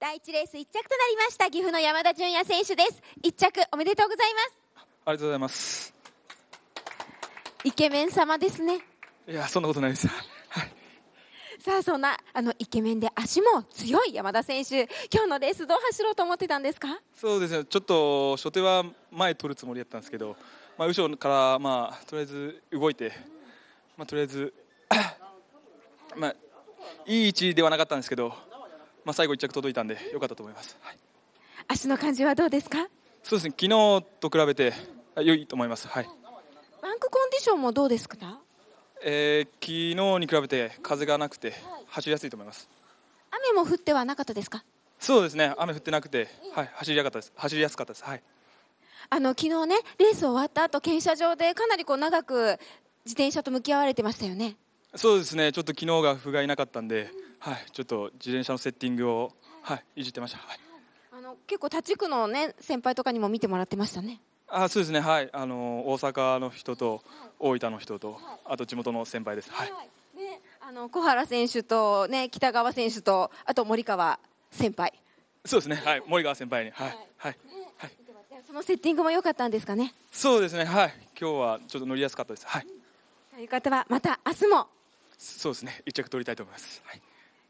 第一レース一着となりました岐阜の山田純也選手です一着おめでとうございますありがとうございますイケメン様ですねいやそんなことないですはいさあそんなあのイケメンで足も強い山田選手、今日のレースどう走ろうと思ってたんですかそうですね、ちょっと初手は前取るつもりだったんですけど、まあ、後ろから、まあ、とりあえず動いて、まあ、とりあえず、まあ、いい位置ではなかったんですけど、まあ、最後1着届いたんで良かったと思います、はい、足の感じはどうですかそうですね昨日と比べて良いと思います、はい、バンクコンディションもどうですか、えー、昨日に比べて風がなくて走りやすいと思います雨も降ってはなかったですかそうですね雨降ってなくて、はい、走りやかったです走りやすかったです、はい、あの昨日ねレース終わった後検車場でかなりこう長く自転車と向き合われてましたよねそうですね、ちょっと昨日が不甲斐なかったんで、はい、ちょっと自転車のセッティングを、はい、いじってました。はい、あの結構他地区のね先輩とかにも見てもらってましたね。あ、そうですね、はい、あの大阪の人と、大分の人と、あと地元の先輩です。はい。ね、あの小原選手とね北川選手とあと森川先輩。そうですね、はい、森川先輩に、はい、はい。はい、そのセッティングも良かったんですかね。そうですね、はい、今日はちょっと乗りやすかったです。はい。という方はまた明日もそうですね、一着取りたいと思います。はい、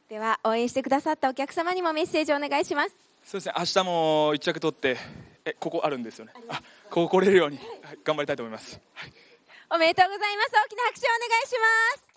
では応援してくださったお客様にもメッセージをお願いします。そうですね、明日も一着取って、え、ここあるんですよね。あここ来れるように、はい、頑張りたいと思います。はい、おめでとうございます。大きな拍手をお願いします。